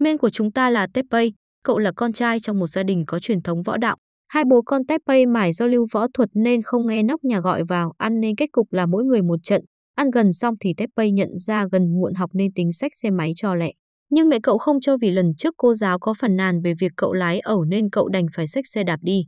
Men của chúng ta là Tepay, cậu là con trai trong một gia đình có truyền thống võ đạo. Hai bố con Tepay mải giao lưu võ thuật nên không nghe nóc nhà gọi vào ăn nên kết cục là mỗi người một trận. Ăn gần xong thì Tepay nhận ra gần muộn học nên tính sách xe máy cho lẹ. Nhưng mẹ cậu không cho vì lần trước cô giáo có phản nàn về việc cậu lái ẩu nên cậu đành phải xách xe đạp đi.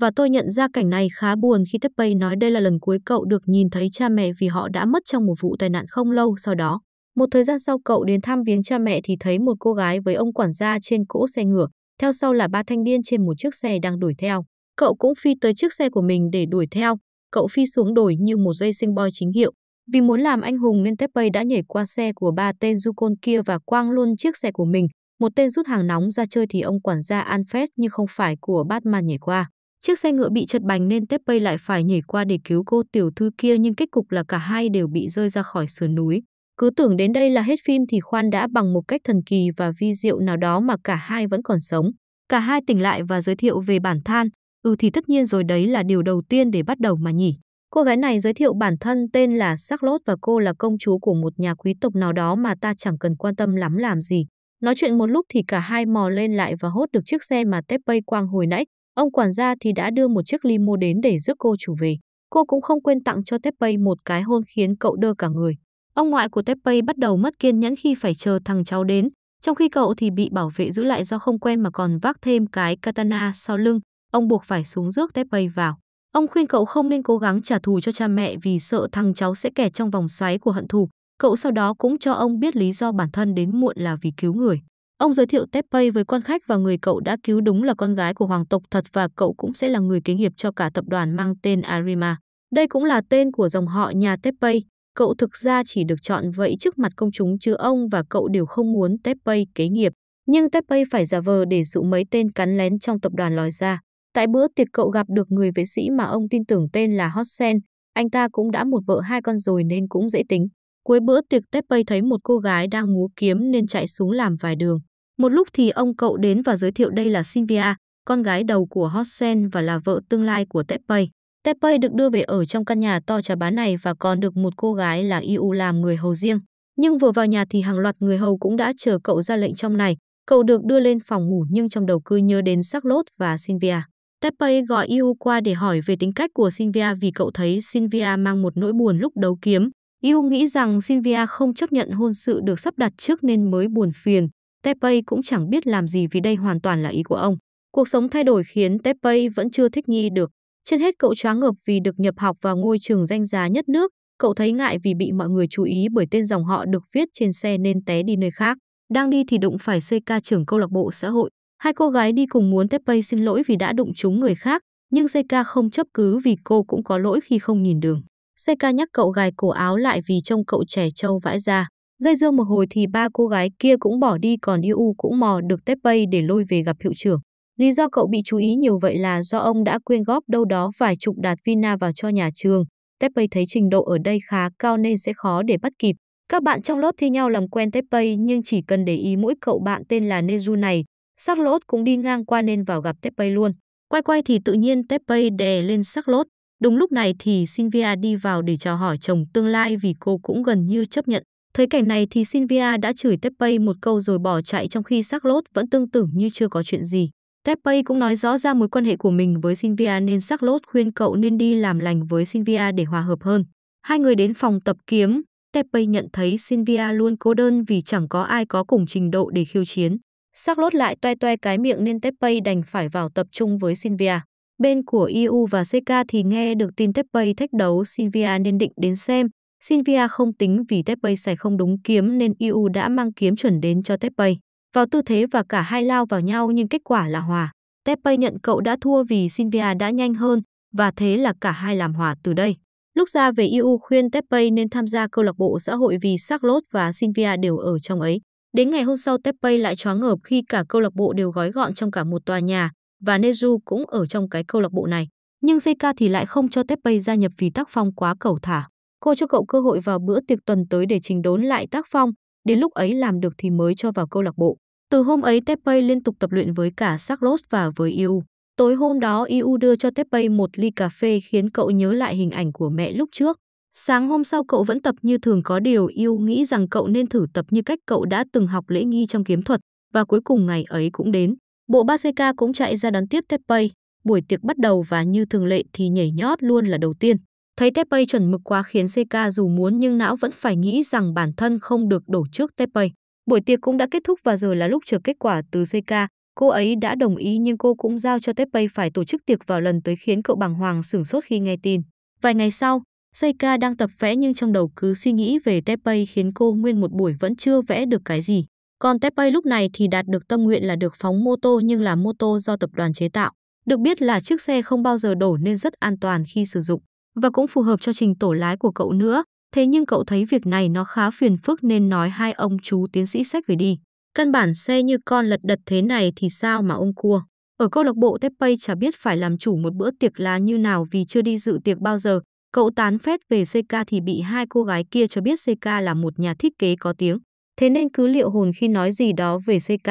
Và tôi nhận ra cảnh này khá buồn khi Tepay nói đây là lần cuối cậu được nhìn thấy cha mẹ vì họ đã mất trong một vụ tai nạn không lâu sau đó. Một thời gian sau cậu đến thăm viếng cha mẹ thì thấy một cô gái với ông quản gia trên cỗ xe ngựa, theo sau là ba thanh niên trên một chiếc xe đang đuổi theo. Cậu cũng phi tới chiếc xe của mình để đuổi theo. Cậu phi xuống đồi như một dây sinh boy chính hiệu. Vì muốn làm anh hùng nên Teppei đã nhảy qua xe của ba tên du côn kia và quang luôn chiếc xe của mình. Một tên rút hàng nóng ra chơi thì ông quản gia Anfes như không phải của Batman nhảy qua. Chiếc xe ngựa bị chật bánh nên Teppei lại phải nhảy qua để cứu cô tiểu thư kia nhưng kết cục là cả hai đều bị rơi ra khỏi sườn núi. Cứ tưởng đến đây là hết phim thì Khoan đã bằng một cách thần kỳ và vi diệu nào đó mà cả hai vẫn còn sống. Cả hai tỉnh lại và giới thiệu về bản thân. Ừ thì tất nhiên rồi đấy là điều đầu tiên để bắt đầu mà nhỉ. Cô gái này giới thiệu bản thân tên là Charlotte và cô là công chúa của một nhà quý tộc nào đó mà ta chẳng cần quan tâm lắm làm gì. Nói chuyện một lúc thì cả hai mò lên lại và hốt được chiếc xe mà Teppei quang hồi nãy. Ông quản gia thì đã đưa một chiếc limo đến để rước cô chủ về. Cô cũng không quên tặng cho Teppei một cái hôn khiến cậu đơ cả người. Ông ngoại của Teppei bắt đầu mất kiên nhẫn khi phải chờ thằng cháu đến, trong khi cậu thì bị bảo vệ giữ lại do không quen mà còn vác thêm cái katana sau lưng, ông buộc phải xuống rước Teppei vào. Ông khuyên cậu không nên cố gắng trả thù cho cha mẹ vì sợ thằng cháu sẽ kẹt trong vòng xoáy của hận thù. Cậu sau đó cũng cho ông biết lý do bản thân đến muộn là vì cứu người. Ông giới thiệu Teppei với quan khách và người cậu đã cứu đúng là con gái của hoàng tộc thật và cậu cũng sẽ là người kế nghiệp cho cả tập đoàn mang tên Arima. Đây cũng là tên của dòng họ nhà Teppei, Cậu thực ra chỉ được chọn vậy trước mặt công chúng chứ ông và cậu đều không muốn Teppei kế nghiệp. Nhưng Teppei phải giả vờ để dụ mấy tên cắn lén trong tập đoàn lòi ra. Tại bữa tiệc cậu gặp được người vệ sĩ mà ông tin tưởng tên là Hossen, anh ta cũng đã một vợ hai con rồi nên cũng dễ tính. Cuối bữa tiệc Teppei thấy một cô gái đang múa kiếm nên chạy xuống làm vài đường. Một lúc thì ông cậu đến và giới thiệu đây là Sylvia, con gái đầu của Hossen và là vợ tương lai của Teppei. Teppei được đưa về ở trong căn nhà to trà bá này và còn được một cô gái là Iu làm người hầu riêng. Nhưng vừa vào nhà thì hàng loạt người hầu cũng đã chờ cậu ra lệnh trong này. Cậu được đưa lên phòng ngủ nhưng trong đầu cứ nhớ đến sắc lốt và Sylvia. Teppei gọi Iu qua để hỏi về tính cách của Sylvia vì cậu thấy Sylvia mang một nỗi buồn lúc đấu kiếm. Iu nghĩ rằng Sylvia không chấp nhận hôn sự được sắp đặt trước nên mới buồn phiền. Teppei cũng chẳng biết làm gì vì đây hoàn toàn là ý của ông. Cuộc sống thay đổi khiến Teppei vẫn chưa thích nghi được trên hết cậu choáng ngợp vì được nhập học vào ngôi trường danh giá nhất nước, cậu thấy ngại vì bị mọi người chú ý bởi tên dòng họ được viết trên xe nên té đi nơi khác. Đang đi thì đụng phải CK trưởng câu lạc bộ xã hội. Hai cô gái đi cùng muốn Teppei xin lỗi vì đã đụng trúng người khác, nhưng CK không chấp cứ vì cô cũng có lỗi khi không nhìn đường. CK nhắc cậu gài cổ áo lại vì trông cậu trẻ trâu vãi ra. Dây dương một hồi thì ba cô gái kia cũng bỏ đi còn Yu cũng mò được Teppei để lôi về gặp hiệu trưởng. Lý do cậu bị chú ý nhiều vậy là do ông đã quyên góp đâu đó vài chục đạt Vina vào cho nhà trường. Teppei thấy trình độ ở đây khá cao nên sẽ khó để bắt kịp. Các bạn trong lớp thi nhau làm quen Teppei nhưng chỉ cần để ý mỗi cậu bạn tên là Neju này. Sắc lốt cũng đi ngang qua nên vào gặp Teppei luôn. Quay quay thì tự nhiên Teppei đè lên sắc lốt. Đúng lúc này thì Sylvia đi vào để chào hỏi chồng tương lai vì cô cũng gần như chấp nhận. Thấy cảnh này thì Sylvia đã chửi Teppei một câu rồi bỏ chạy trong khi sắc lốt vẫn tương tưởng như chưa có chuyện gì. Teppei cũng nói rõ ra mối quan hệ của mình với Sylvia nên Charlotte khuyên cậu nên đi làm lành với Sylvia để hòa hợp hơn. Hai người đến phòng tập kiếm, Teppei nhận thấy Sylvia luôn cô đơn vì chẳng có ai có cùng trình độ để khiêu chiến. Charlotte lại toe toe cái miệng nên Teppei đành phải vào tập trung với Sylvia. Bên của EU và CK thì nghe được tin Teppei thách đấu Sylvia nên định đến xem. Sylvia không tính vì Teppei xài không đúng kiếm nên EU đã mang kiếm chuẩn đến cho Teppei. Vào tư thế và cả hai lao vào nhau nhưng kết quả là hòa. Tepe nhận cậu đã thua vì Silvia đã nhanh hơn và thế là cả hai làm hòa từ đây. Lúc ra về EU khuyên Tepe nên tham gia câu lạc bộ xã hội vì Charlotte và Silvia đều ở trong ấy. Đến ngày hôm sau Tepe lại choáng ngợp khi cả câu lạc bộ đều gói gọn trong cả một tòa nhà và Neju cũng ở trong cái câu lạc bộ này. Nhưng Seika thì lại không cho Tepe gia nhập vì tác phong quá cầu thả. Cô cho cậu cơ hội vào bữa tiệc tuần tới để trình đốn lại tác phong đến lúc ấy làm được thì mới cho vào câu lạc bộ. Từ hôm ấy Tepe liên tục tập luyện với cả Carlos và với Iu. Tối hôm đó Iu đưa cho Tepe một ly cà phê khiến cậu nhớ lại hình ảnh của mẹ lúc trước. Sáng hôm sau cậu vẫn tập như thường có điều Iu nghĩ rằng cậu nên thử tập như cách cậu đã từng học lễ nghi trong kiếm thuật và cuối cùng ngày ấy cũng đến. Bộ Baseka cũng chạy ra đón tiếp Tepe. Buổi tiệc bắt đầu và như thường lệ thì nhảy nhót luôn là đầu tiên. Thấy Tepay chuẩn mực quá khiến CK dù muốn nhưng não vẫn phải nghĩ rằng bản thân không được đổ trước Tepay. Buổi tiệc cũng đã kết thúc và giờ là lúc chờ kết quả từ CK. Cô ấy đã đồng ý nhưng cô cũng giao cho Tepay phải tổ chức tiệc vào lần tới khiến cậu bàng hoàng sửng sốt khi nghe tin. Vài ngày sau, Seika đang tập vẽ nhưng trong đầu cứ suy nghĩ về Tepay khiến cô nguyên một buổi vẫn chưa vẽ được cái gì. Còn Tepay lúc này thì đạt được tâm nguyện là được phóng mô tô nhưng là mô tô do tập đoàn chế tạo. Được biết là chiếc xe không bao giờ đổ nên rất an toàn khi sử dụng và cũng phù hợp cho trình tổ lái của cậu nữa. Thế nhưng cậu thấy việc này nó khá phiền phức nên nói hai ông chú tiến sĩ sách về đi. Căn bản xe như con lật đật thế này thì sao mà ông cua. Ở câu lạc bộ Tepay chả biết phải làm chủ một bữa tiệc là như nào vì chưa đi dự tiệc bao giờ. Cậu tán phét về CK thì bị hai cô gái kia cho biết CK là một nhà thiết kế có tiếng. Thế nên cứ liệu hồn khi nói gì đó về CK.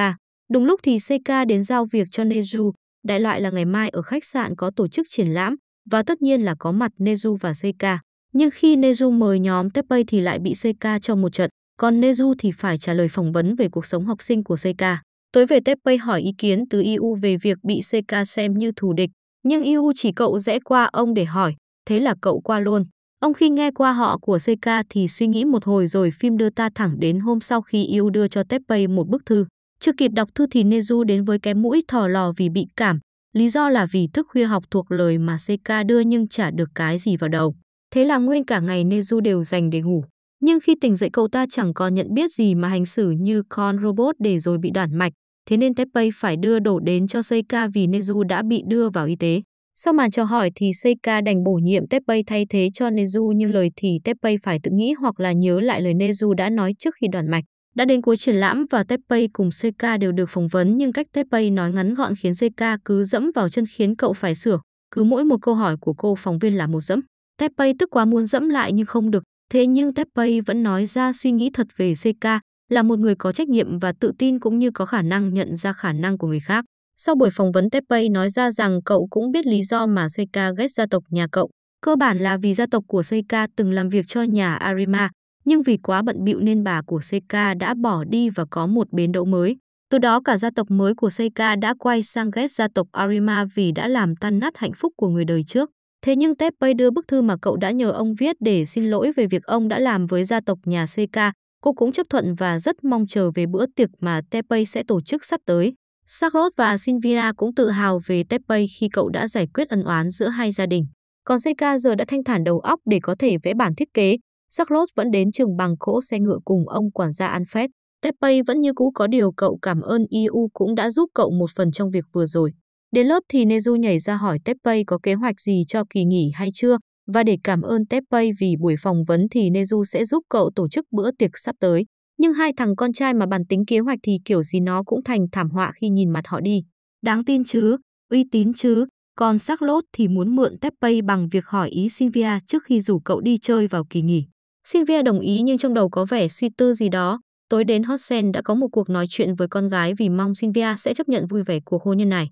Đúng lúc thì CK đến giao việc cho Neju, đại loại là ngày mai ở khách sạn có tổ chức triển lãm, và tất nhiên là có mặt Neju và Seika. Nhưng khi Neju mời nhóm Teppei thì lại bị Seika cho một trận, còn Neju thì phải trả lời phỏng vấn về cuộc sống học sinh của Seika. Tối về Teppei hỏi ý kiến từ IU về việc bị Seika xem như thù địch, nhưng IU chỉ cậu rẽ qua ông để hỏi, thế là cậu qua luôn. Ông khi nghe qua họ của Seika thì suy nghĩ một hồi rồi phim đưa ta thẳng đến hôm sau khi IU đưa cho Teppei một bức thư. Chưa kịp đọc thư thì Neju đến với cái mũi thò lò vì bị cảm, Lý do là vì thức khuya học thuộc lời mà CK đưa nhưng chả được cái gì vào đầu. Thế là nguyên cả ngày Nezu đều dành để ngủ. Nhưng khi tỉnh dậy cậu ta chẳng còn nhận biết gì mà hành xử như con robot để rồi bị đoản mạch. Thế nên Teppei phải đưa đổ đến cho Seika vì Nezu đã bị đưa vào y tế. Sau màn trò hỏi thì Seika đành bổ nhiệm Teppei thay thế cho Nezu như lời thì Teppei phải tự nghĩ hoặc là nhớ lại lời Nezu đã nói trước khi đoản mạch. Đã đến cuối triển lãm và Teppei cùng CK đều được phỏng vấn nhưng cách Teppei nói ngắn gọn khiến CK cứ dẫm vào chân khiến cậu phải sửa. Cứ mỗi một câu hỏi của cô phóng viên là một dẫm. Teppei tức quá muốn dẫm lại nhưng không được. Thế nhưng Teppei vẫn nói ra suy nghĩ thật về CK là một người có trách nhiệm và tự tin cũng như có khả năng nhận ra khả năng của người khác. Sau buổi phỏng vấn Teppei nói ra rằng cậu cũng biết lý do mà Seika ghét gia tộc nhà cậu. Cơ bản là vì gia tộc của Seika từng làm việc cho nhà Arima, nhưng vì quá bận bịu nên bà của Seika đã bỏ đi và có một bến đậu mới. Từ đó cả gia tộc mới của Seika đã quay sang ghét gia tộc Arima vì đã làm tan nát hạnh phúc của người đời trước. Thế nhưng Teppei đưa bức thư mà cậu đã nhờ ông viết để xin lỗi về việc ông đã làm với gia tộc nhà Seika. Cô cũng chấp thuận và rất mong chờ về bữa tiệc mà Teppei sẽ tổ chức sắp tới. Sarot và Sylvia cũng tự hào về Teppei khi cậu đã giải quyết ân oán giữa hai gia đình. Còn Seika giờ đã thanh thản đầu óc để có thể vẽ bản thiết kế, Sắc Charlotte vẫn đến trường bằng cỗ xe ngựa cùng ông quản gia Alfred. Tepay vẫn như cũ có điều cậu cảm ơn IU e cũng đã giúp cậu một phần trong việc vừa rồi. Đến lớp thì Nezu nhảy ra hỏi Tepay có kế hoạch gì cho kỳ nghỉ hay chưa, và để cảm ơn Tepay vì buổi phỏng vấn thì Nezu sẽ giúp cậu tổ chức bữa tiệc sắp tới. Nhưng hai thằng con trai mà bản tính kế hoạch thì kiểu gì nó cũng thành thảm họa khi nhìn mặt họ đi. Đáng tin chứ, uy tín chứ, còn Sắc lốt thì muốn mượn Tepay bằng việc hỏi ý Sylvia trước khi rủ cậu đi chơi vào kỳ nghỉ. Sylvia đồng ý nhưng trong đầu có vẻ suy tư gì đó. Tối đến Hotsen đã có một cuộc nói chuyện với con gái vì mong Sylvia sẽ chấp nhận vui vẻ cuộc hôn nhân này.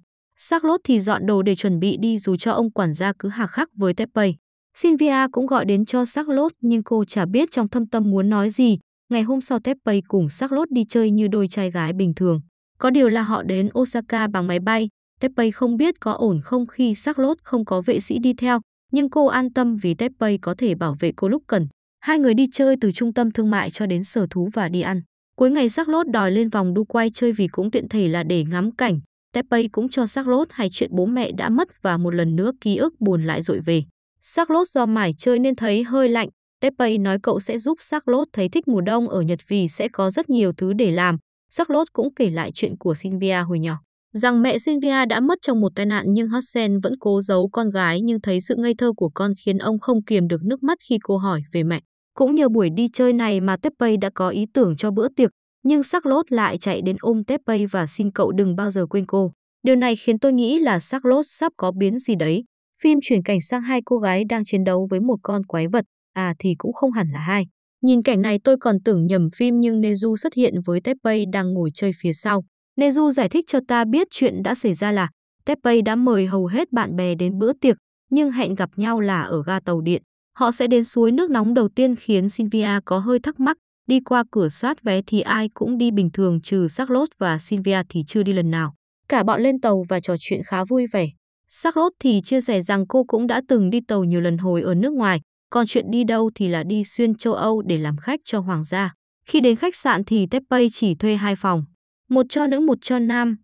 Charlotte thì dọn đồ để chuẩn bị đi dù cho ông quản gia cứ hà khắc với Teppei. Sylvia cũng gọi đến cho Charlotte nhưng cô chả biết trong thâm tâm muốn nói gì. Ngày hôm sau Teppei cùng Charlotte đi chơi như đôi trai gái bình thường. Có điều là họ đến Osaka bằng máy bay. Teppei không biết có ổn không khi Charlotte không có vệ sĩ đi theo, nhưng cô an tâm vì Teppei có thể bảo vệ cô lúc cần. Hai người đi chơi từ trung tâm thương mại cho đến sở thú và đi ăn. Cuối ngày xác lốt đòi lên vòng đu quay chơi vì cũng tiện thể là để ngắm cảnh. Tepay cũng cho xác lốt hay chuyện bố mẹ đã mất và một lần nữa ký ức buồn lại dội về. Xác lốt do mải chơi nên thấy hơi lạnh. Tepay nói cậu sẽ giúp xác lốt thấy thích mùa đông ở Nhật vì sẽ có rất nhiều thứ để làm. Xác lốt cũng kể lại chuyện của Sylvia hồi nhỏ. Rằng mẹ Sylvia đã mất trong một tai nạn nhưng Hudson vẫn cố giấu con gái nhưng thấy sự ngây thơ của con khiến ông không kiềm được nước mắt khi cô hỏi về mẹ. Cũng nhờ buổi đi chơi này mà Teppei đã có ý tưởng cho bữa tiệc, nhưng sắc lốt lại chạy đến ôm Teppei và xin cậu đừng bao giờ quên cô. Điều này khiến tôi nghĩ là sắc lốt sắp có biến gì đấy. Phim chuyển cảnh sang hai cô gái đang chiến đấu với một con quái vật, à thì cũng không hẳn là hai. Nhìn cảnh này tôi còn tưởng nhầm phim nhưng Nezu xuất hiện với Teppei đang ngồi chơi phía sau. Nezu giải thích cho ta biết chuyện đã xảy ra là Teppei đã mời hầu hết bạn bè đến bữa tiệc, nhưng hẹn gặp nhau là ở ga tàu điện. Họ sẽ đến suối nước nóng đầu tiên khiến Sylvia có hơi thắc mắc, đi qua cửa soát vé thì ai cũng đi bình thường trừ Charlotte và Sylvia thì chưa đi lần nào. Cả bọn lên tàu và trò chuyện khá vui vẻ. Charlotte thì chia sẻ rằng cô cũng đã từng đi tàu nhiều lần hồi ở nước ngoài, còn chuyện đi đâu thì là đi xuyên châu Âu để làm khách cho hoàng gia. Khi đến khách sạn thì Teppei chỉ thuê hai phòng, một cho nữ một cho nam.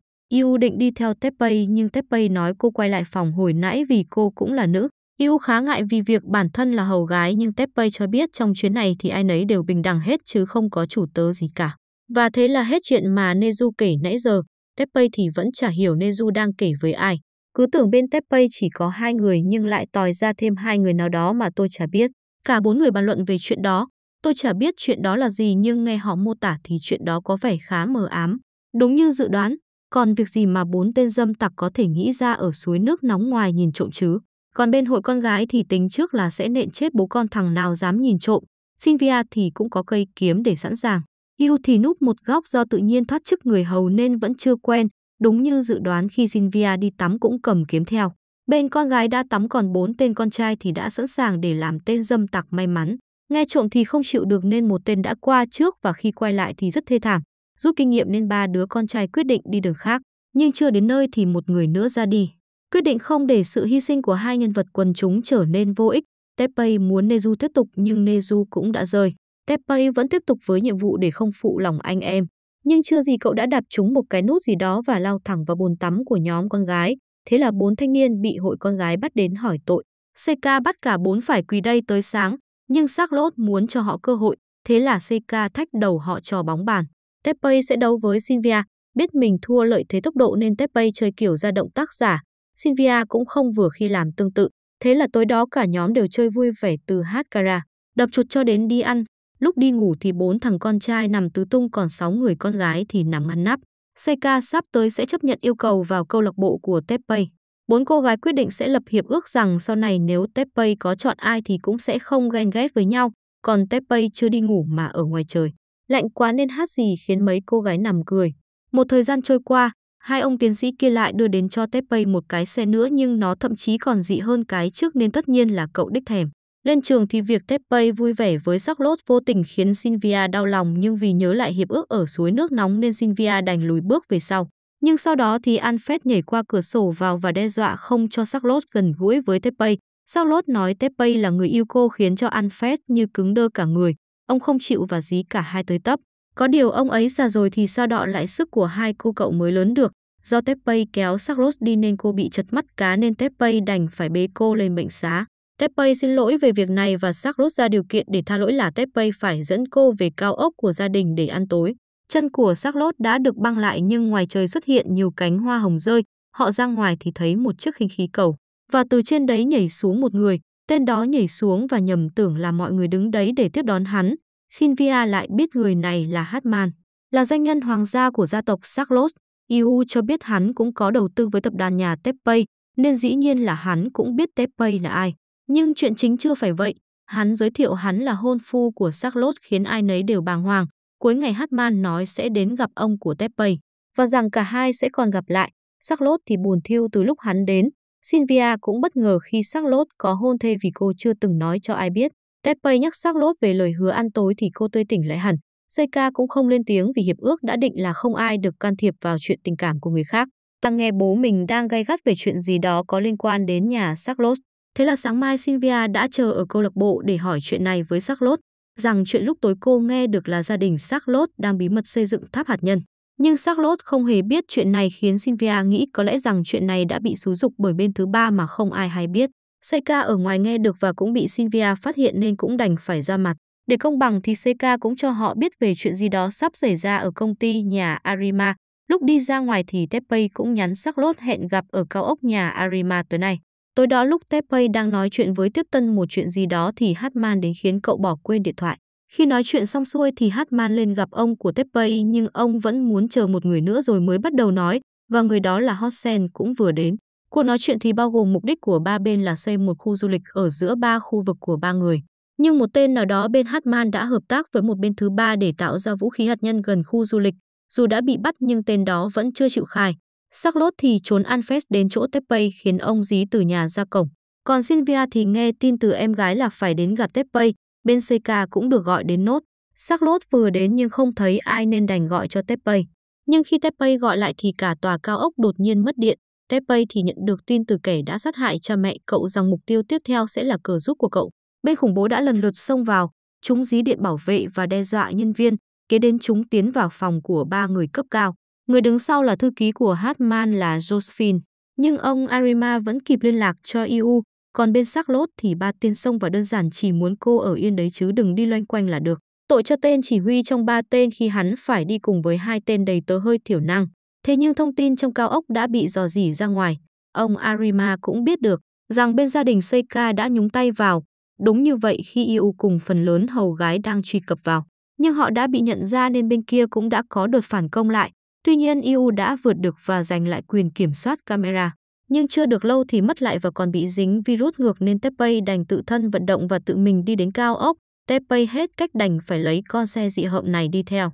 Yu định đi theo Teppei nhưng Teppei nói cô quay lại phòng hồi nãy vì cô cũng là nữ. Yu khá ngại vì việc bản thân là hầu gái nhưng Teppei cho biết trong chuyến này thì ai nấy đều bình đẳng hết chứ không có chủ tớ gì cả. Và thế là hết chuyện mà Neju kể nãy giờ, Teppei thì vẫn chả hiểu Neju đang kể với ai. Cứ tưởng bên Teppei chỉ có hai người nhưng lại tòi ra thêm hai người nào đó mà tôi chả biết. Cả bốn người bàn luận về chuyện đó. Tôi chả biết chuyện đó là gì nhưng nghe họ mô tả thì chuyện đó có vẻ khá mờ ám. Đúng như dự đoán, còn việc gì mà bốn tên dâm tặc có thể nghĩ ra ở suối nước nóng ngoài nhìn trộm chứ? Còn bên hội con gái thì tính trước là sẽ nện chết bố con thằng nào dám nhìn trộm. Sylvia thì cũng có cây kiếm để sẵn sàng. Yêu thì núp một góc do tự nhiên thoát chức người hầu nên vẫn chưa quen. Đúng như dự đoán khi Sylvia đi tắm cũng cầm kiếm theo. Bên con gái đã tắm còn bốn tên con trai thì đã sẵn sàng để làm tên dâm tặc may mắn. Nghe trộm thì không chịu được nên một tên đã qua trước và khi quay lại thì rất thê thảm. Rút kinh nghiệm nên ba đứa con trai quyết định đi đường khác. Nhưng chưa đến nơi thì một người nữa ra đi. Quyết định không để sự hy sinh của hai nhân vật quần chúng trở nên vô ích, Teppei muốn Nezu tiếp tục nhưng Nezu cũng đã rời. Teppei vẫn tiếp tục với nhiệm vụ để không phụ lòng anh em. Nhưng chưa gì cậu đã đạp trúng một cái nút gì đó và lao thẳng vào bồn tắm của nhóm con gái. Thế là bốn thanh niên bị hội con gái bắt đến hỏi tội. CK bắt cả bốn phải quỳ đây tới sáng, nhưng xác lốt muốn cho họ cơ hội. Thế là CK thách đầu họ trò bóng bàn. Teppei sẽ đấu với Sylvia. Biết mình thua lợi thế tốc độ nên Teppei chơi kiểu ra động tác giả. Sylvia cũng không vừa khi làm tương tự. Thế là tối đó cả nhóm đều chơi vui vẻ từ hát kara, đập chuột cho đến đi ăn. Lúc đi ngủ thì bốn thằng con trai nằm tứ tung còn sáu người con gái thì nằm ăn nắp. Seika sắp tới sẽ chấp nhận yêu cầu vào câu lạc bộ của Teppei. Bốn cô gái quyết định sẽ lập hiệp ước rằng sau này nếu Teppei có chọn ai thì cũng sẽ không ghen ghét với nhau, còn Teppei chưa đi ngủ mà ở ngoài trời. Lạnh quá nên hát gì khiến mấy cô gái nằm cười. Một thời gian trôi qua, Hai ông tiến sĩ kia lại đưa đến cho Tepay một cái xe nữa nhưng nó thậm chí còn dị hơn cái trước nên tất nhiên là cậu đích thèm. Lên trường thì việc Tepay vui vẻ với sắc lốt vô tình khiến Sylvia đau lòng nhưng vì nhớ lại hiệp ước ở suối nước nóng nên Sylvia đành lùi bước về sau. Nhưng sau đó thì Anfet nhảy qua cửa sổ vào và đe dọa không cho Charlotte gần gũi với Tepay. Charlotte nói Tepay là người yêu cô khiến cho Anfet như cứng đơ cả người. Ông không chịu và dí cả hai tới tấp. Có điều ông ấy già rồi thì sao đọ lại sức của hai cô cậu mới lớn được. Do Teppei kéo Saros đi nên cô bị chật mắt cá nên Teppei đành phải bế cô lên bệnh xá. Teppei xin lỗi về việc này và Saros ra điều kiện để tha lỗi là Teppei phải dẫn cô về cao ốc của gia đình để ăn tối. Chân của Saros đã được băng lại nhưng ngoài trời xuất hiện nhiều cánh hoa hồng rơi. Họ ra ngoài thì thấy một chiếc khinh khí cầu. Và từ trên đấy nhảy xuống một người. Tên đó nhảy xuống và nhầm tưởng là mọi người đứng đấy để tiếp đón hắn. Sylvia lại biết người này là Hartman, là doanh nhân hoàng gia của gia tộc Sarlos. EU cho biết hắn cũng có đầu tư với tập đoàn nhà Teppei, nên dĩ nhiên là hắn cũng biết Teppei là ai. Nhưng chuyện chính chưa phải vậy, hắn giới thiệu hắn là hôn phu của Sarlos khiến ai nấy đều bàng hoàng. Cuối ngày Hartman nói sẽ đến gặp ông của Teppei và rằng cả hai sẽ còn gặp lại. Sarlos thì buồn thiêu từ lúc hắn đến. Sylvia cũng bất ngờ khi Sarlos có hôn thê vì cô chưa từng nói cho ai biết. Teppei nhắc xác lốt về lời hứa ăn tối thì cô tươi tỉnh lại hẳn. Seika cũng không lên tiếng vì hiệp ước đã định là không ai được can thiệp vào chuyện tình cảm của người khác. Tăng nghe bố mình đang gay gắt về chuyện gì đó có liên quan đến nhà xác lốt. Thế là sáng mai Sylvia đã chờ ở câu lạc bộ để hỏi chuyện này với xác lốt rằng chuyện lúc tối cô nghe được là gia đình xác lốt đang bí mật xây dựng tháp hạt nhân. Nhưng xác lốt không hề biết chuyện này khiến Sylvia nghĩ có lẽ rằng chuyện này đã bị xúi dục bởi bên thứ ba mà không ai hay biết. CK ở ngoài nghe được và cũng bị Sylvia phát hiện nên cũng đành phải ra mặt. Để công bằng thì CK cũng cho họ biết về chuyện gì đó sắp xảy ra ở công ty nhà Arima. Lúc đi ra ngoài thì Teppei cũng nhắn sắc lốt hẹn gặp ở cao ốc nhà Arima tối nay. Tối đó lúc Teppei đang nói chuyện với Tiếp Tân một chuyện gì đó thì Hatman đến khiến cậu bỏ quên điện thoại. Khi nói chuyện xong xuôi thì Hatman lên gặp ông của Teppei nhưng ông vẫn muốn chờ một người nữa rồi mới bắt đầu nói và người đó là Hosen cũng vừa đến. Cuộc nói chuyện thì bao gồm mục đích của ba bên là xây một khu du lịch ở giữa ba khu vực của ba người. Nhưng một tên nào đó bên Hatman đã hợp tác với một bên thứ ba để tạo ra vũ khí hạt nhân gần khu du lịch. Dù đã bị bắt nhưng tên đó vẫn chưa chịu khai. Sarklot thì trốn Anfes đến chỗ Teppei khiến ông dí từ nhà ra cổng. Còn Sylvia thì nghe tin từ em gái là phải đến gặp Teppei, bên Seika cũng được gọi đến nốt. Sarklot vừa đến nhưng không thấy ai nên đành gọi cho Teppei. Nhưng khi Teppei gọi lại thì cả tòa cao ốc đột nhiên mất điện. Tepay thì nhận được tin từ kẻ đã sát hại cha mẹ cậu rằng mục tiêu tiếp theo sẽ là cờ giúp của cậu. Bên khủng bố đã lần lượt xông vào, chúng dí điện bảo vệ và đe dọa nhân viên, kế đến chúng tiến vào phòng của ba người cấp cao. Người đứng sau là thư ký của Hartman là Josephine, nhưng ông Arima vẫn kịp liên lạc cho EU, còn bên xác lốt thì ba tiên xông và đơn giản chỉ muốn cô ở yên đấy chứ đừng đi loanh quanh là được. Tội cho tên chỉ huy trong ba tên khi hắn phải đi cùng với hai tên đầy tớ hơi thiểu năng. Thế nhưng thông tin trong cao ốc đã bị dò dỉ ra ngoài. Ông Arima cũng biết được rằng bên gia đình Seika đã nhúng tay vào. Đúng như vậy khi EU cùng phần lớn hầu gái đang truy cập vào. Nhưng họ đã bị nhận ra nên bên kia cũng đã có đợt phản công lại. Tuy nhiên EU đã vượt được và giành lại quyền kiểm soát camera. Nhưng chưa được lâu thì mất lại và còn bị dính virus ngược nên Teppei đành tự thân vận động và tự mình đi đến cao ốc. Teppei hết cách đành phải lấy con xe dị hợm này đi theo.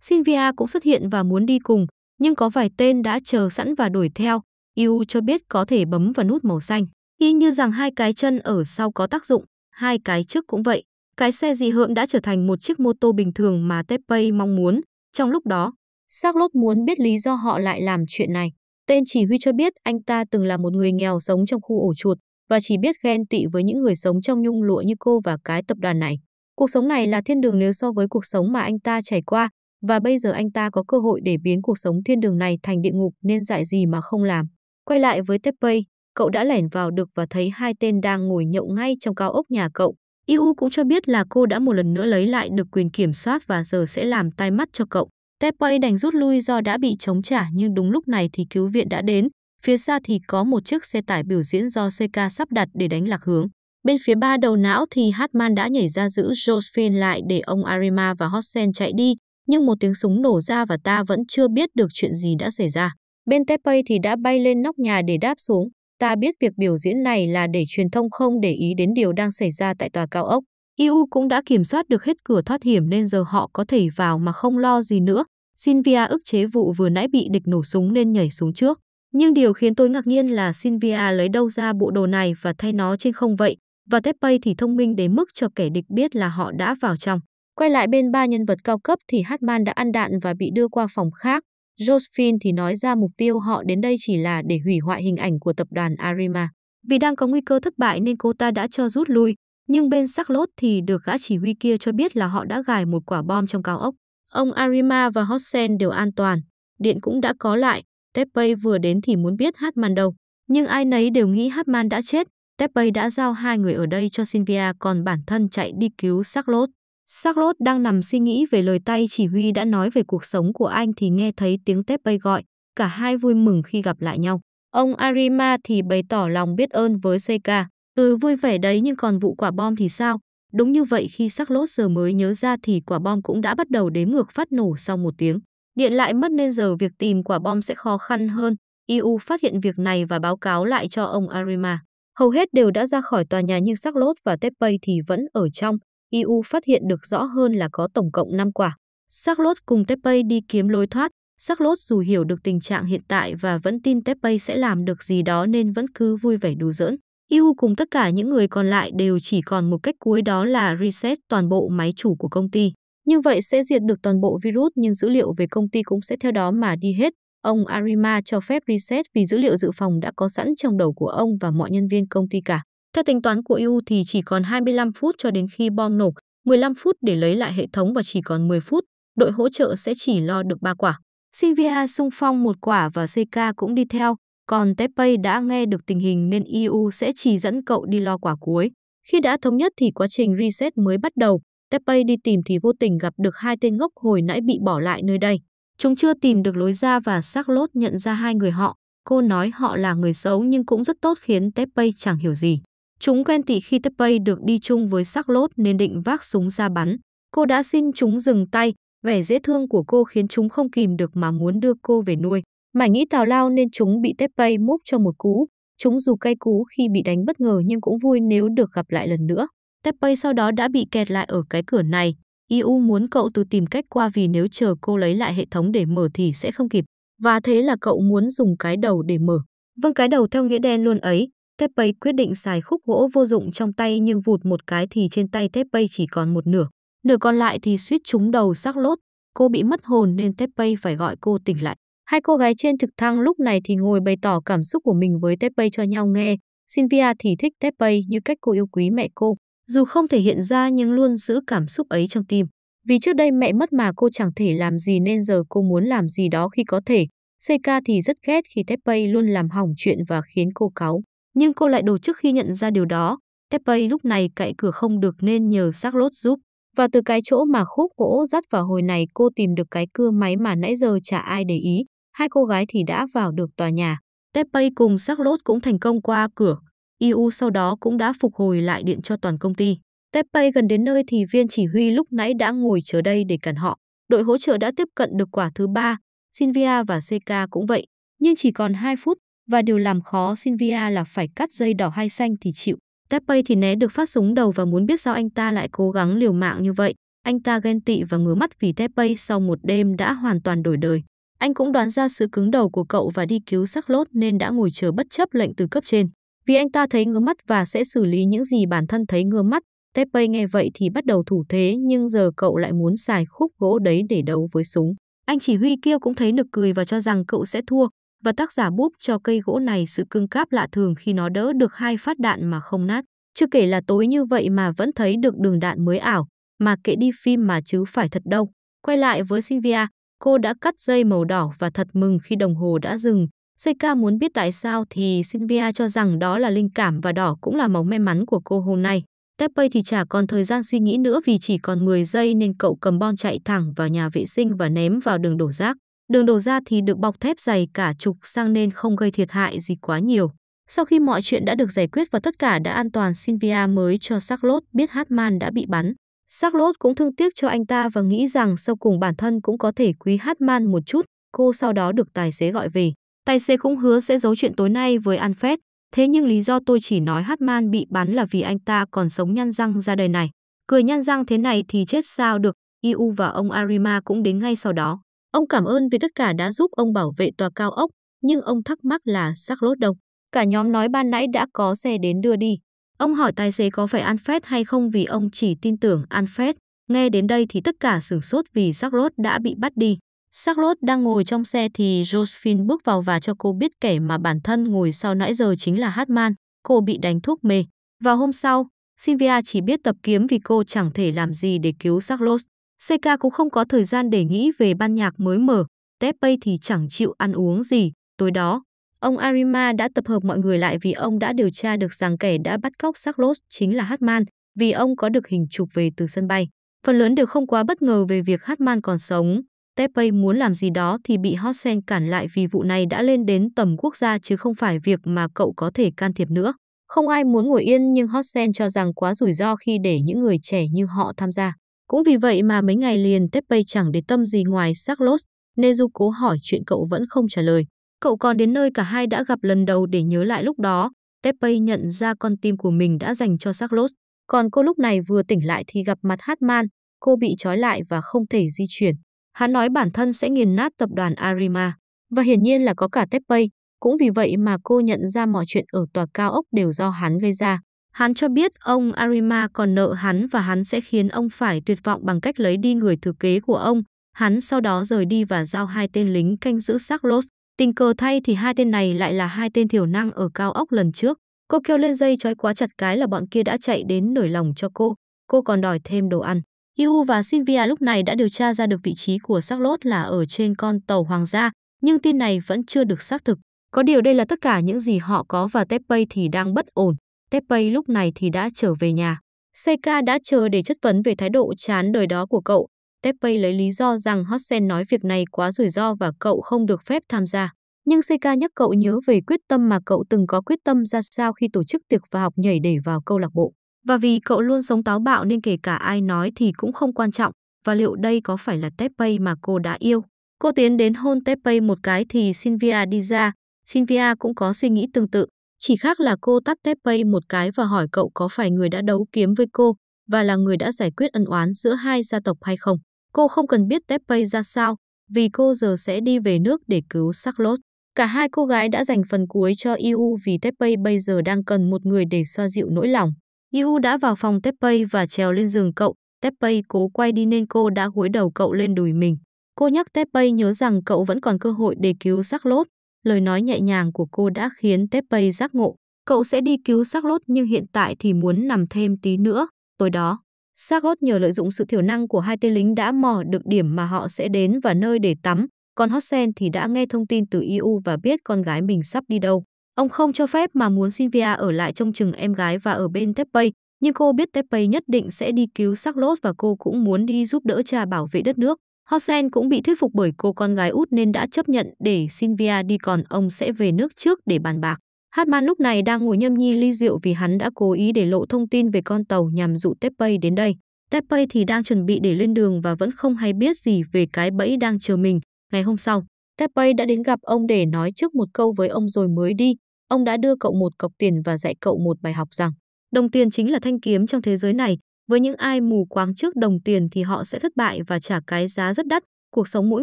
Sylvia cũng xuất hiện và muốn đi cùng, nhưng có vài tên đã chờ sẵn và đuổi theo. Yu cho biết có thể bấm vào nút màu xanh. Y như rằng hai cái chân ở sau có tác dụng, hai cái trước cũng vậy. Cái xe dị hợm đã trở thành một chiếc mô tô bình thường mà Teppei mong muốn. Trong lúc đó, Sarlot muốn biết lý do họ lại làm chuyện này. Tên chỉ huy cho biết anh ta từng là một người nghèo sống trong khu ổ chuột và chỉ biết ghen tị với những người sống trong nhung lụa như cô và cái tập đoàn này. Cuộc sống này là thiên đường nếu so với cuộc sống mà anh ta trải qua, và bây giờ anh ta có cơ hội để biến cuộc sống thiên đường này thành địa ngục nên dại gì mà không làm. Quay lại với Teppei, cậu đã lẻn vào được và thấy hai tên đang ngồi nhậu ngay trong cao ốc nhà cậu. Yu cũng cho biết là cô đã một lần nữa lấy lại được quyền kiểm soát và giờ sẽ làm tai mắt cho cậu. Teppei đành rút lui do đã bị chống trả nhưng đúng lúc này thì cứu viện đã đến. Phía xa thì có một chiếc xe tải biểu diễn do CK sắp đặt để đánh lạc hướng. Bên phía ba đầu não thì Hartman đã nhảy ra giữ Josephine lại để ông Arima và Hossen chạy đi, nhưng một tiếng súng nổ ra và ta vẫn chưa biết được chuyện gì đã xảy ra. Bên Tepei thì đã bay lên nóc nhà để đáp xuống. Ta biết việc biểu diễn này là để truyền thông không để ý đến điều đang xảy ra tại tòa cao ốc. EU cũng đã kiểm soát được hết cửa thoát hiểm nên giờ họ có thể vào mà không lo gì nữa. Sylvia ức chế vụ vừa nãy bị địch nổ súng nên nhảy xuống trước. Nhưng điều khiến tôi ngạc nhiên là Sylvia lấy đâu ra bộ đồ này và thay nó trên không vậy. Và Tepei thì thông minh đến mức cho kẻ địch biết là họ đã vào trong. Quay lại bên ba nhân vật cao cấp thì Hartman đã ăn đạn và bị đưa qua phòng khác. Josephine thì nói ra mục tiêu họ đến đây chỉ là để hủy hoại hình ảnh của tập đoàn Arima. Vì đang có nguy cơ thất bại nên cô ta đã cho rút lui. Nhưng bên Charlotte thì được gã chỉ huy kia cho biết là họ đã gài một quả bom trong cao ốc. Ông Arima và Hossen đều an toàn. Điện cũng đã có lại. Teppei vừa đến thì muốn biết Hartman đâu. Nhưng ai nấy đều nghĩ Hartman đã chết. Teppei đã giao hai người ở đây cho Sylvia còn bản thân chạy đi cứu Charlotte. Charlotte đang nằm suy nghĩ về lời tay chỉ huy đã nói về cuộc sống của anh thì nghe thấy tiếng Teppei gọi, cả hai vui mừng khi gặp lại nhau. Ông Arima thì bày tỏ lòng biết ơn với Seika. Ừ vui vẻ đấy nhưng còn vụ quả bom thì sao? Đúng như vậy khi Charlotte giờ mới nhớ ra thì quả bom cũng đã bắt đầu đếm ngược phát nổ sau một tiếng. Điện lại mất nên giờ việc tìm quả bom sẽ khó khăn hơn. EU phát hiện việc này và báo cáo lại cho ông Arima. Hầu hết đều đã ra khỏi tòa nhà nhưng Charlotte và Teppei thì vẫn ở trong. EU phát hiện được rõ hơn là có tổng cộng 5 quả. Charlotte cùng Teppei đi kiếm lối thoát. Charlotte dù hiểu được tình trạng hiện tại và vẫn tin Teppei sẽ làm được gì đó nên vẫn cứ vui vẻ đùa giỡn. EU cùng tất cả những người còn lại đều chỉ còn một cách cuối đó là reset toàn bộ máy chủ của công ty. Như vậy sẽ diệt được toàn bộ virus nhưng dữ liệu về công ty cũng sẽ theo đó mà đi hết. Ông Arima cho phép reset vì dữ liệu dự phòng đã có sẵn trong đầu của ông và mọi nhân viên công ty cả. Theo tính toán của EU thì chỉ còn 25 phút cho đến khi bom nổ, 15 phút để lấy lại hệ thống và chỉ còn 10 phút, đội hỗ trợ sẽ chỉ lo được 3 quả. Sylvia sung phong một quả và CK cũng đi theo, còn Tepay đã nghe được tình hình nên EU sẽ chỉ dẫn cậu đi lo quả cuối. Khi đã thống nhất thì quá trình reset mới bắt đầu, Tepay đi tìm thì vô tình gặp được hai tên ngốc hồi nãy bị bỏ lại nơi đây. Chúng chưa tìm được lối ra và xác lốt nhận ra hai người họ. Cô nói họ là người xấu nhưng cũng rất tốt khiến Tepay chẳng hiểu gì. Chúng quen tỷ khi Teppei được đi chung với sắc lốt nên định vác súng ra bắn. Cô đã xin chúng dừng tay, vẻ dễ thương của cô khiến chúng không kìm được mà muốn đưa cô về nuôi. Mãi nghĩ tào lao nên chúng bị Teppei múc cho một cú. Chúng dù cay cú khi bị đánh bất ngờ nhưng cũng vui nếu được gặp lại lần nữa. Teppei sau đó đã bị kẹt lại ở cái cửa này. Yu muốn cậu tự tìm cách qua vì nếu chờ cô lấy lại hệ thống để mở thì sẽ không kịp. Và thế là cậu muốn dùng cái đầu để mở. Vâng cái đầu theo nghĩa đen luôn ấy. Tepay quyết định xài khúc gỗ vô dụng trong tay nhưng vụt một cái thì trên tay Tepay chỉ còn một nửa. Nửa còn lại thì suýt trúng đầu xác lốt. Cô bị mất hồn nên Tepay phải gọi cô tỉnh lại. Hai cô gái trên trực thăng lúc này thì ngồi bày tỏ cảm xúc của mình với Tepay cho nhau nghe. Sylvia thì thích Tepay như cách cô yêu quý mẹ cô. Dù không thể hiện ra nhưng luôn giữ cảm xúc ấy trong tim. Vì trước đây mẹ mất mà cô chẳng thể làm gì nên giờ cô muốn làm gì đó khi có thể. Seika thì rất ghét khi Tepay luôn làm hỏng chuyện và khiến cô cáu. Nhưng cô lại đổ trước khi nhận ra điều đó. Teppei lúc này cậy cửa không được nên nhờ xác lốt giúp. Và từ cái chỗ mà khúc gỗ dắt vào hồi này cô tìm được cái cưa máy mà nãy giờ chả ai để ý. Hai cô gái thì đã vào được tòa nhà. Teppei cùng xác lốt cũng thành công qua cửa. EU sau đó cũng đã phục hồi lại điện cho toàn công ty. Teppei gần đến nơi thì viên chỉ huy lúc nãy đã ngồi chờ đây để cản họ. Đội hỗ trợ đã tiếp cận được quả thứ ba. Silvia và Seika cũng vậy. Nhưng chỉ còn 2 phút và điều làm khó Sylvia là phải cắt dây đỏ hay xanh thì chịu. Teppei thì né được phát súng đầu và muốn biết sao anh ta lại cố gắng liều mạng như vậy. Anh ta ghen tị và ngứa mắt vì Teppei sau một đêm đã hoàn toàn đổi đời. Anh cũng đoán ra sự cứng đầu của cậu và đi cứu sắc lốt nên đã ngồi chờ bất chấp lệnh từ cấp trên. Vì anh ta thấy ngứa mắt và sẽ xử lý những gì bản thân thấy ngứa mắt, Teppei nghe vậy thì bắt đầu thủ thế nhưng giờ cậu lại muốn xài khúc gỗ đấy để đấu với súng. Anh chỉ huy kia cũng thấy nực cười và cho rằng cậu sẽ thua, và tác giả búp cho cây gỗ này sự cưng cáp lạ thường khi nó đỡ được hai phát đạn mà không nát. Chưa kể là tối như vậy mà vẫn thấy được đường đạn mới ảo, mà kệ đi phim mà chứ phải thật đâu. Quay lại với Sylvia, cô đã cắt dây màu đỏ và thật mừng khi đồng hồ đã dừng. Seika muốn biết tại sao thì Sylvia cho rằng đó là linh cảm và đỏ cũng là màu may mắn của cô hôm nay. Teppei thì chả còn thời gian suy nghĩ nữa vì chỉ còn 10 giây nên cậu cầm bon chạy thẳng vào nhà vệ sinh và ném vào đường đổ rác. Đường đổ ra thì được bọc thép dày cả chục sang nên không gây thiệt hại gì quá nhiều. Sau khi mọi chuyện đã được giải quyết và tất cả đã an toàn, Sylvia mới cho Charlotte biết Hartman đã bị bắn. Charlotte cũng thương tiếc cho anh ta và nghĩ rằng sau cùng bản thân cũng có thể quý Hartman một chút. Cô sau đó được tài xế gọi về. Tài xế cũng hứa sẽ giấu chuyện tối nay với Anfet. Thế nhưng lý do tôi chỉ nói Hartman bị bắn là vì anh ta còn sống nhăn răng ra đời này. Cười nhăn răng thế này thì chết sao được. IU và ông Arima cũng đến ngay sau đó. Ông cảm ơn vì tất cả đã giúp ông bảo vệ tòa cao ốc, nhưng ông thắc mắc là xác lốt đâu. Cả nhóm nói ban nãy đã có xe đến đưa đi. Ông hỏi tài xế có phải Alfred hay không vì ông chỉ tin tưởng Alfred. Nghe đến đây thì tất cả sửng sốt vì xác lốt đã bị bắt đi. Charlotte đang ngồi trong xe thì Josephine bước vào và cho cô biết kẻ mà bản thân ngồi sau nãy giờ chính là Hartman. Cô bị đánh thuốc mê. Vào hôm sau, Sylvia chỉ biết tập kiếm vì cô chẳng thể làm gì để cứu Charlotte. CK cũng không có thời gian để nghĩ về ban nhạc mới mở, Tepe thì chẳng chịu ăn uống gì. Tối đó, ông Arima đã tập hợp mọi người lại vì ông đã điều tra được rằng kẻ đã bắt cóc xác chính là Hartman vì ông có được hình chụp về từ sân bay. Phần lớn đều không quá bất ngờ về việc Hartman còn sống. Tepe muốn làm gì đó thì bị Hossen cản lại vì vụ này đã lên đến tầm quốc gia chứ không phải việc mà cậu có thể can thiệp nữa. Không ai muốn ngồi yên nhưng Hossen cho rằng quá rủi ro khi để những người trẻ như họ tham gia. Cũng vì vậy mà mấy ngày liền Teppei chẳng để tâm gì ngoài Carlos, Nezuko hỏi chuyện cậu vẫn không trả lời. Cậu còn đến nơi cả hai đã gặp lần đầu để nhớ lại lúc đó. Teppei nhận ra con tim của mình đã dành cho Carlos. Còn cô lúc này vừa tỉnh lại thì gặp mặt Hatman, cô bị trói lại và không thể di chuyển. Hắn nói bản thân sẽ nghiền nát tập đoàn Arima. Và hiển nhiên là có cả Teppei, cũng vì vậy mà cô nhận ra mọi chuyện ở tòa cao ốc đều do hắn gây ra. Hắn cho biết ông Arima còn nợ hắn và hắn sẽ khiến ông phải tuyệt vọng bằng cách lấy đi người thừa kế của ông. Hắn sau đó rời đi và giao hai tên lính canh giữ xác Los. Tình cờ thay thì hai tên này lại là hai tên thiểu năng ở cao ốc lần trước. Cô kêu lên dây trói quá chặt cái là bọn kia đã chạy đến nổi lòng cho cô. Cô còn đòi thêm đồ ăn. Yu và Sylvia lúc này đã điều tra ra được vị trí của xác lốt là ở trên con tàu Hoàng gia, nhưng tin này vẫn chưa được xác thực. Có điều đây là tất cả những gì họ có và Tepei thì đang bất ổn. Teppei lúc này thì đã trở về nhà. Seika đã chờ để chất vấn về thái độ chán đời đó của cậu. Teppei lấy lý do rằng Hotsen nói việc này quá rủi ro và cậu không được phép tham gia. Nhưng Seika nhắc cậu nhớ về quyết tâm mà cậu từng có quyết tâm ra sao khi tổ chức tiệc và học nhảy để vào câu lạc bộ. Và vì cậu luôn sống táo bạo nên kể cả ai nói thì cũng không quan trọng. Và liệu đây có phải là Teppei mà cô đã yêu? Cô tiến đến hôn Teppei một cái thì Sylvia đi ra. Sylvia cũng có suy nghĩ tương tự. Chỉ khác là cô tắt Teppei một cái và hỏi cậu có phải người đã đấu kiếm với cô và là người đã giải quyết ân oán giữa hai gia tộc hay không. Cô không cần biết Teppei ra sao, vì cô giờ sẽ đi về nước để cứu Charlotte. Cả hai cô gái đã dành phần cuối cho Yu vì Teppei bây giờ đang cần một người để xoa dịu nỗi lòng. Yu đã vào phòng Teppei và trèo lên giường cậu. Teppei cố quay đi nên cô đã gối đầu cậu lên đùi mình. Cô nhắc Teppei nhớ rằng cậu vẫn còn cơ hội để cứu Charlotte lời nói nhẹ nhàng của cô đã khiến Teppei giác ngộ. Cậu sẽ đi cứu xác lốt nhưng hiện tại thì muốn nằm thêm tí nữa. Tối đó, xác lốt nhờ lợi dụng sự thiểu năng của hai tên lính đã mò được điểm mà họ sẽ đến và nơi để tắm. Còn Hossen thì đã nghe thông tin từ EU và biết con gái mình sắp đi đâu. Ông không cho phép mà muốn Sylvia ở lại trông chừng em gái và ở bên Teppei. Nhưng cô biết Teppei nhất định sẽ đi cứu xác lốt và cô cũng muốn đi giúp đỡ cha bảo vệ đất nước. Hosen cũng bị thuyết phục bởi cô con gái út nên đã chấp nhận để Sylvia đi còn ông sẽ về nước trước để bàn bạc. Hartman lúc này đang ngồi nhâm nhi ly rượu vì hắn đã cố ý để lộ thông tin về con tàu nhằm dụ Teppei đến đây. Teppei thì đang chuẩn bị để lên đường và vẫn không hay biết gì về cái bẫy đang chờ mình. Ngày hôm sau, Teppei đã đến gặp ông để nói trước một câu với ông rồi mới đi. Ông đã đưa cậu một cọc tiền và dạy cậu một bài học rằng đồng tiền chính là thanh kiếm trong thế giới này với những ai mù quáng trước đồng tiền thì họ sẽ thất bại và trả cái giá rất đắt, cuộc sống mỗi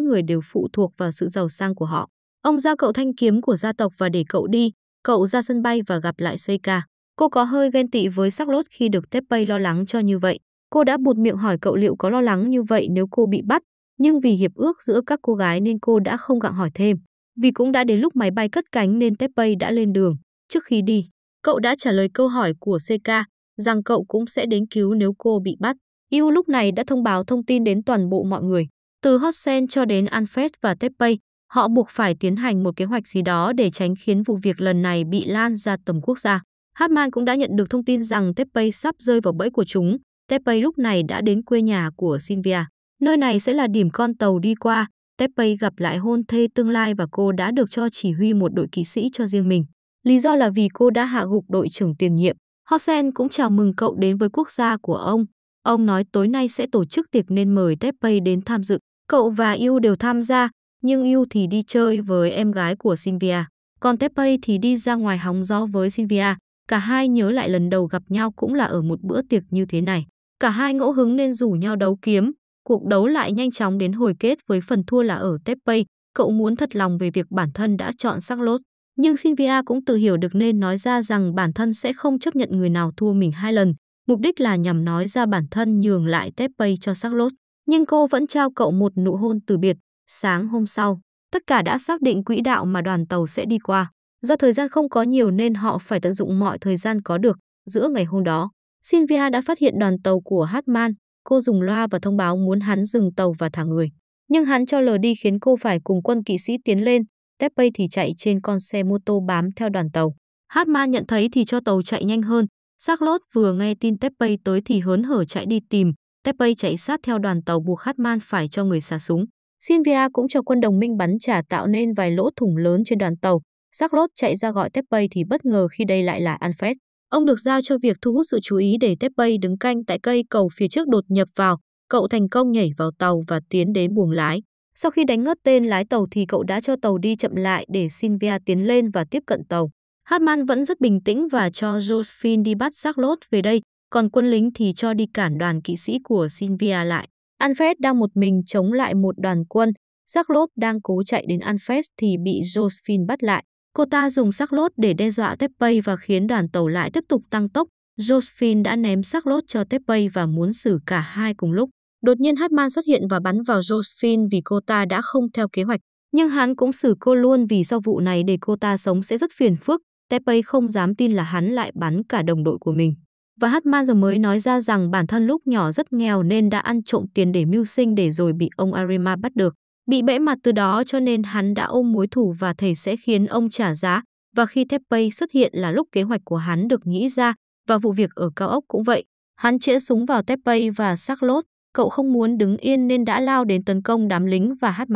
người đều phụ thuộc vào sự giàu sang của họ. Ông giao cậu thanh kiếm của gia tộc và để cậu đi, cậu ra sân bay và gặp lại Seika. Cô có hơi ghen tị với sắc lốt khi được Teppei lo lắng cho như vậy. Cô đã buột miệng hỏi cậu liệu có lo lắng như vậy nếu cô bị bắt, nhưng vì hiệp ước giữa các cô gái nên cô đã không gặng hỏi thêm. Vì cũng đã đến lúc máy bay cất cánh nên Teppei đã lên đường. Trước khi đi, cậu đã trả lời câu hỏi của Seika, rằng cậu cũng sẽ đến cứu nếu cô bị bắt. Yu lúc này đã thông báo thông tin đến toàn bộ mọi người. Từ Hotsen cho đến Anfet và Teppei, họ buộc phải tiến hành một kế hoạch gì đó để tránh khiến vụ việc lần này bị lan ra tầm quốc gia. Hartman cũng đã nhận được thông tin rằng Teppei sắp rơi vào bẫy của chúng. Teppei lúc này đã đến quê nhà của Sylvia. Nơi này sẽ là điểm con tàu đi qua. Teppei gặp lại hôn thê tương lai và cô đã được cho chỉ huy một đội kỵ sĩ cho riêng mình. Lý do là vì cô đã hạ gục đội trưởng tiền nhiệm. Hosen cũng chào mừng cậu đến với quốc gia của ông. Ông nói tối nay sẽ tổ chức tiệc nên mời Teppei đến tham dự. Cậu và Yu đều tham gia, nhưng Yu thì đi chơi với em gái của Sylvia. Còn Teppei thì đi ra ngoài hóng gió với Sylvia. Cả hai nhớ lại lần đầu gặp nhau cũng là ở một bữa tiệc như thế này. Cả hai ngẫu hứng nên rủ nhau đấu kiếm. Cuộc đấu lại nhanh chóng đến hồi kết với phần thua là ở Teppei. Cậu muốn thật lòng về việc bản thân đã chọn sắc lốt. Nhưng Sylvia cũng tự hiểu được nên nói ra rằng bản thân sẽ không chấp nhận người nào thua mình hai lần, mục đích là nhằm nói ra bản thân nhường lại Teppei cho Charlotte. Nhưng cô vẫn trao cậu một nụ hôn từ biệt. Sáng hôm sau, tất cả đã xác định quỹ đạo mà đoàn tàu sẽ đi qua. Do thời gian không có nhiều nên họ phải tận dụng mọi thời gian có được. Giữa ngày hôm đó, Sylvia đã phát hiện đoàn tàu của Hartman. Cô dùng loa và thông báo muốn hắn dừng tàu và thả người. Nhưng hắn cho lờ đi khiến cô phải cùng quân kỵ sĩ tiến lên. Steppey thì chạy trên con xe mô tô bám theo đoàn tàu. Hartman nhận thấy thì cho tàu chạy nhanh hơn. Charlotte vừa nghe tin Teppei tới thì hớn hở chạy đi tìm. Teppei chạy sát theo đoàn tàu buộc Hartman phải cho người xả súng. Sylvia cũng cho quân đồng minh bắn trả tạo nên vài lỗ thủng lớn trên đoàn tàu. Charlotte chạy ra gọi Teppei thì bất ngờ khi đây lại là Alfred. Ông được giao cho việc thu hút sự chú ý để Teppei đứng canh tại cây cầu phía trước đột nhập vào. Cậu thành công nhảy vào tàu và tiến đến buồng lái. Sau khi đánh ngất tên lái tàu thì cậu đã cho tàu đi chậm lại để Sylvia tiến lên và tiếp cận tàu. Hartman vẫn rất bình tĩnh và cho Josephine đi bắt xác về đây, còn quân lính thì cho đi cản đoàn kỵ sĩ của Sylvia lại. Alfred đang một mình chống lại một đoàn quân. Xác đang cố chạy đến Alfred thì bị Josephine bắt lại. Cô ta dùng xác để đe dọa Teppei và khiến đoàn tàu lại tiếp tục tăng tốc. Josephine đã ném xác cho Teppei và muốn xử cả hai cùng lúc. Đột nhiên Hartman xuất hiện và bắn vào Josephine vì cô ta đã không theo kế hoạch. Nhưng hắn cũng xử cô luôn vì sau vụ này để cô ta sống sẽ rất phiền phức. Tepei không dám tin là hắn lại bắn cả đồng đội của mình. Và Hartman giờ mới nói ra rằng bản thân lúc nhỏ rất nghèo nên đã ăn trộm tiền để mưu sinh để rồi bị ông Arima bắt được. Bị bẽ mặt từ đó cho nên hắn đã ôm mối thủ và thầy sẽ khiến ông trả giá. Và khi Tepei xuất hiện là lúc kế hoạch của hắn được nghĩ ra và vụ việc ở cao ốc cũng vậy. Hắn chĩa súng vào Tepei và xác lốt cậu không muốn đứng yên nên đã lao đến tấn công đám lính và hát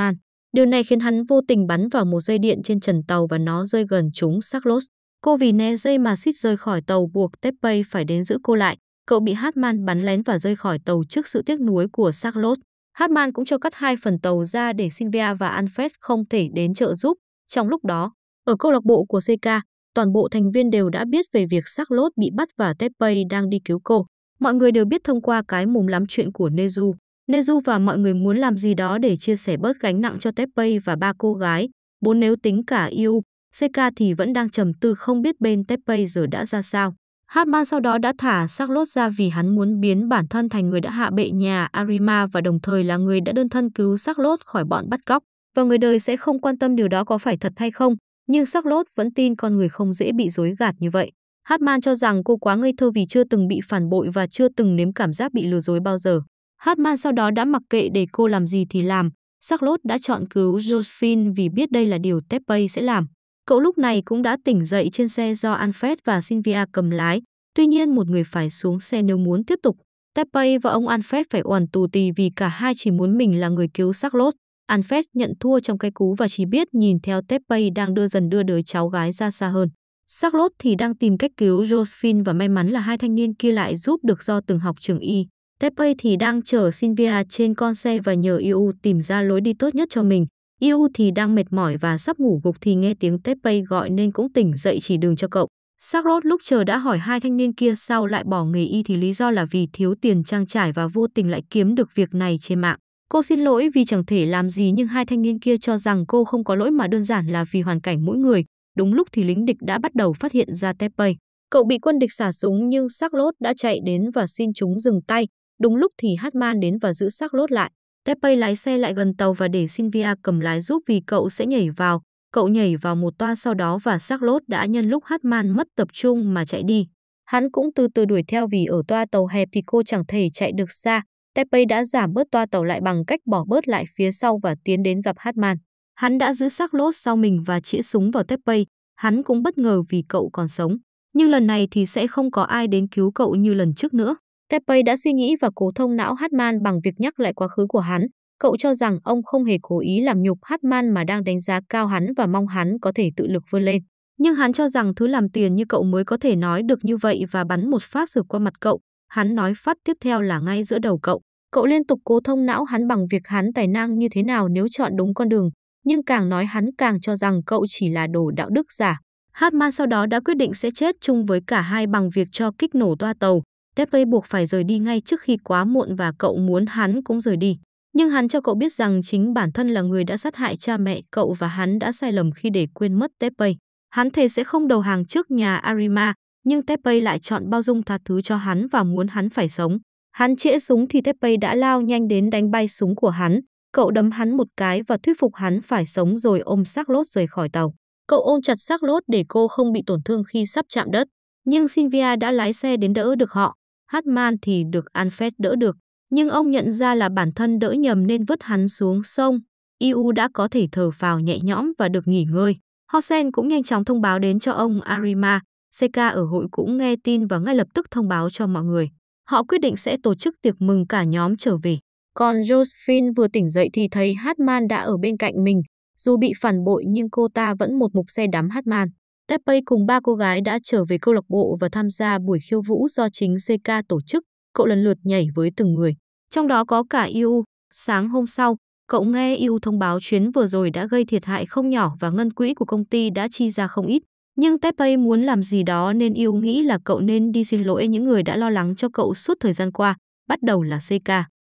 Điều này khiến hắn vô tình bắn vào một dây điện trên trần tàu và nó rơi gần chúng Sarlos. Cô vì né dây mà suýt rơi khỏi tàu buộc Teppei phải đến giữ cô lại. Cậu bị Hatman bắn lén và rơi khỏi tàu trước sự tiếc nuối của Sarlos. Hatman cũng cho cắt hai phần tàu ra để Sylvia và Alfred không thể đến trợ giúp. Trong lúc đó, ở câu lạc bộ của CK, toàn bộ thành viên đều đã biết về việc Sarlos bị bắt và Teppei đang đi cứu cô. Mọi người đều biết thông qua cái mồm lắm chuyện của Neju, Neju và mọi người muốn làm gì đó để chia sẻ bớt gánh nặng cho Teppei và ba cô gái. Bốn nếu tính cả Yêu, Seka thì vẫn đang trầm tư không biết bên Teppei giờ đã ra sao. Hartman sau đó đã thả Charlotte ra vì hắn muốn biến bản thân thành người đã hạ bệ nhà Arima và đồng thời là người đã đơn thân cứu Charlotte khỏi bọn bắt cóc. Và người đời sẽ không quan tâm điều đó có phải thật hay không, nhưng Charlotte vẫn tin con người không dễ bị dối gạt như vậy. Hartman cho rằng cô quá ngây thơ vì chưa từng bị phản bội và chưa từng nếm cảm giác bị lừa dối bao giờ. Hartman sau đó đã mặc kệ để cô làm gì thì làm. Charlotte đã chọn cứu Josephine vì biết đây là điều Teppei sẽ làm. Cậu lúc này cũng đã tỉnh dậy trên xe do Alfred và Sylvia cầm lái. Tuy nhiên một người phải xuống xe nếu muốn tiếp tục. Teppei và ông Alfred phải oằn tù tì vì cả hai chỉ muốn mình là người cứu Charlotte. Alfred nhận thua trong cái cú và chỉ biết nhìn theo Teppei đang đưa dần đưa đứa cháu gái ra xa hơn. Charlotte thì đang tìm cách cứu Josephine và may mắn là hai thanh niên kia lại giúp được do từng học trường y. Tepe thì đang chở Sylvia trên con xe và nhờ Yu tìm ra lối đi tốt nhất cho mình. Yu thì đang mệt mỏi và sắp ngủ gục thì nghe tiếng Tepe gọi nên cũng tỉnh dậy chỉ đường cho cậu. Charlotte lúc chờ đã hỏi hai thanh niên kia sau lại bỏ nghề y thì lý do là vì thiếu tiền trang trải và vô tình lại kiếm được việc này trên mạng. Cô xin lỗi vì chẳng thể làm gì nhưng hai thanh niên kia cho rằng cô không có lỗi mà đơn giản là vì hoàn cảnh mỗi người. Đúng lúc thì lính địch đã bắt đầu phát hiện ra Tepay. Cậu bị quân địch xả súng nhưng xác lốt đã chạy đến và xin chúng dừng tay. Đúng lúc thì Hatman đến và giữ xác lốt lại. Tepay lái xe lại gần tàu và để Sylvia cầm lái giúp vì cậu sẽ nhảy vào. Cậu nhảy vào một toa sau đó và xác lốt đã nhân lúc Hatman mất tập trung mà chạy đi. Hắn cũng từ từ đuổi theo vì ở toa tàu hẹp thì cô chẳng thể chạy được xa. Tepay đã giảm bớt toa tàu lại bằng cách bỏ bớt lại phía sau và tiến đến gặp Hatman. Hắn đã giữ xác lốt sau mình và chĩa súng vào Teppei, hắn cũng bất ngờ vì cậu còn sống. Nhưng lần này thì sẽ không có ai đến cứu cậu như lần trước nữa. Teppei đã suy nghĩ và cố thông não Hatman bằng việc nhắc lại quá khứ của hắn. Cậu cho rằng ông không hề cố ý làm nhục Hatman mà đang đánh giá cao hắn và mong hắn có thể tự lực vươn lên. Nhưng hắn cho rằng thứ làm tiền như cậu mới có thể nói được như vậy và bắn một phát rượt qua mặt cậu. Hắn nói phát tiếp theo là ngay giữa đầu cậu. Cậu liên tục cố thông não hắn bằng việc hắn tài năng như thế nào nếu chọn đúng con đường, nhưng càng nói hắn càng cho rằng cậu chỉ là đồ đạo đức giả. Hartman sau đó đã quyết định sẽ chết chung với cả hai bằng việc cho kích nổ toa tàu. Tepe buộc phải rời đi ngay trước khi quá muộn và cậu muốn hắn cũng rời đi. Nhưng hắn cho cậu biết rằng chính bản thân là người đã sát hại cha mẹ cậu và hắn đã sai lầm khi để quên mất Tepe. Hắn thề sẽ không đầu hàng trước nhà Arima, nhưng Tepe lại chọn bao dung tha thứ cho hắn và muốn hắn phải sống. Hắn chĩa súng thì Tepe đã lao nhanh đến đánh bay súng của hắn. Cậu đấm hắn một cái và thuyết phục hắn phải sống rồi ôm xác lốt rời khỏi tàu. Cậu ôm chặt xác lốt để cô không bị tổn thương khi sắp chạm đất. Nhưng Sylvia đã lái xe đến đỡ được họ. Hartman thì được Anfet đỡ được. Nhưng ông nhận ra là bản thân đỡ nhầm nên vứt hắn xuống sông. EU đã có thể thở phào nhẹ nhõm và được nghỉ ngơi. Hosen cũng nhanh chóng thông báo đến cho ông Arima. Seka ở hội cũng nghe tin và ngay lập tức thông báo cho mọi người. Họ quyết định sẽ tổ chức tiệc mừng cả nhóm trở về. Còn Josephine vừa tỉnh dậy thì thấy Hartman đã ở bên cạnh mình. Dù bị phản bội nhưng cô ta vẫn một mục xe đám Hartman. Teppei cùng ba cô gái đã trở về câu lạc bộ và tham gia buổi khiêu vũ do chính CK tổ chức. Cậu lần lượt nhảy với từng người. Trong đó có cả Yu. Sáng hôm sau, cậu nghe Yu thông báo chuyến vừa rồi đã gây thiệt hại không nhỏ và ngân quỹ của công ty đã chi ra không ít. Nhưng Teppei muốn làm gì đó nên Yu nghĩ là cậu nên đi xin lỗi những người đã lo lắng cho cậu suốt thời gian qua, bắt đầu là CK.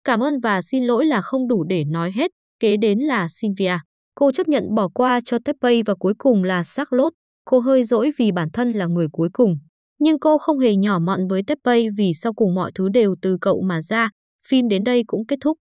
Cảm ơn và xin lỗi là không đủ để nói hết, kế đến là Sylvia. Cô chấp nhận bỏ qua cho Teppei và cuối cùng là Charlotte. Cô hơi dỗi vì bản thân là người cuối cùng. Nhưng cô không hề nhỏ mọn với Teppei vì sau cùng mọi thứ đều từ cậu mà ra. Phim đến đây cũng kết thúc.